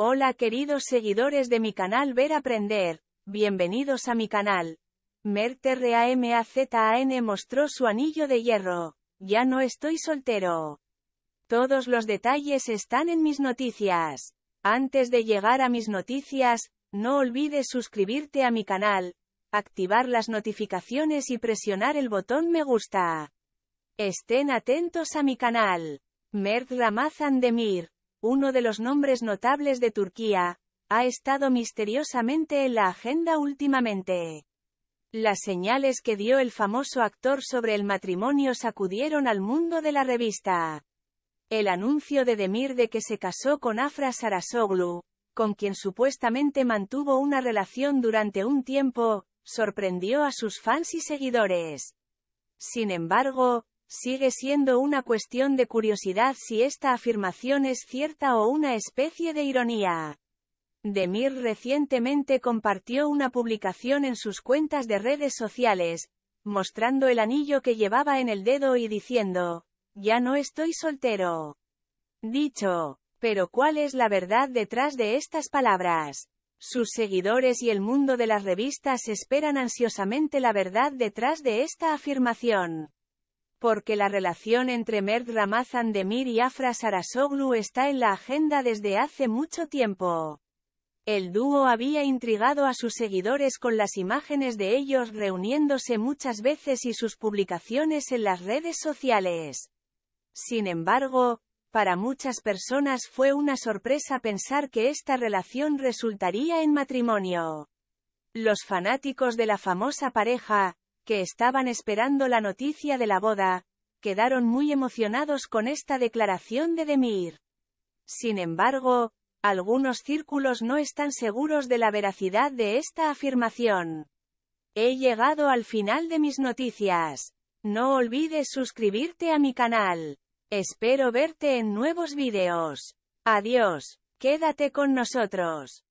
Hola queridos seguidores de mi canal Ver Aprender, bienvenidos a mi canal. R.A.M.A.Z.A.N. mostró su anillo de hierro. Ya no estoy soltero. Todos los detalles están en mis noticias. Antes de llegar a mis noticias, no olvides suscribirte a mi canal, activar las notificaciones y presionar el botón me gusta. Estén atentos a mi canal. Mert Ramazan Demir uno de los nombres notables de Turquía, ha estado misteriosamente en la agenda últimamente. Las señales que dio el famoso actor sobre el matrimonio sacudieron al mundo de la revista. El anuncio de Demir de que se casó con Afra Sarasoglu, con quien supuestamente mantuvo una relación durante un tiempo, sorprendió a sus fans y seguidores. Sin embargo, sigue siendo una cuestión de curiosidad si esta afirmación es cierta o una especie de ironía. Demir recientemente compartió una publicación en sus cuentas de redes sociales, mostrando el anillo que llevaba en el dedo y diciendo, ya no estoy soltero. Dicho, pero ¿cuál es la verdad detrás de estas palabras? Sus seguidores y el mundo de las revistas esperan ansiosamente la verdad detrás de esta afirmación porque la relación entre Mert Demir y Afra Sarasoglu está en la agenda desde hace mucho tiempo. El dúo había intrigado a sus seguidores con las imágenes de ellos reuniéndose muchas veces y sus publicaciones en las redes sociales. Sin embargo, para muchas personas fue una sorpresa pensar que esta relación resultaría en matrimonio. Los fanáticos de la famosa pareja, que estaban esperando la noticia de la boda, quedaron muy emocionados con esta declaración de Demir. Sin embargo, algunos círculos no están seguros de la veracidad de esta afirmación. He llegado al final de mis noticias. No olvides suscribirte a mi canal. Espero verte en nuevos videos. Adiós, quédate con nosotros.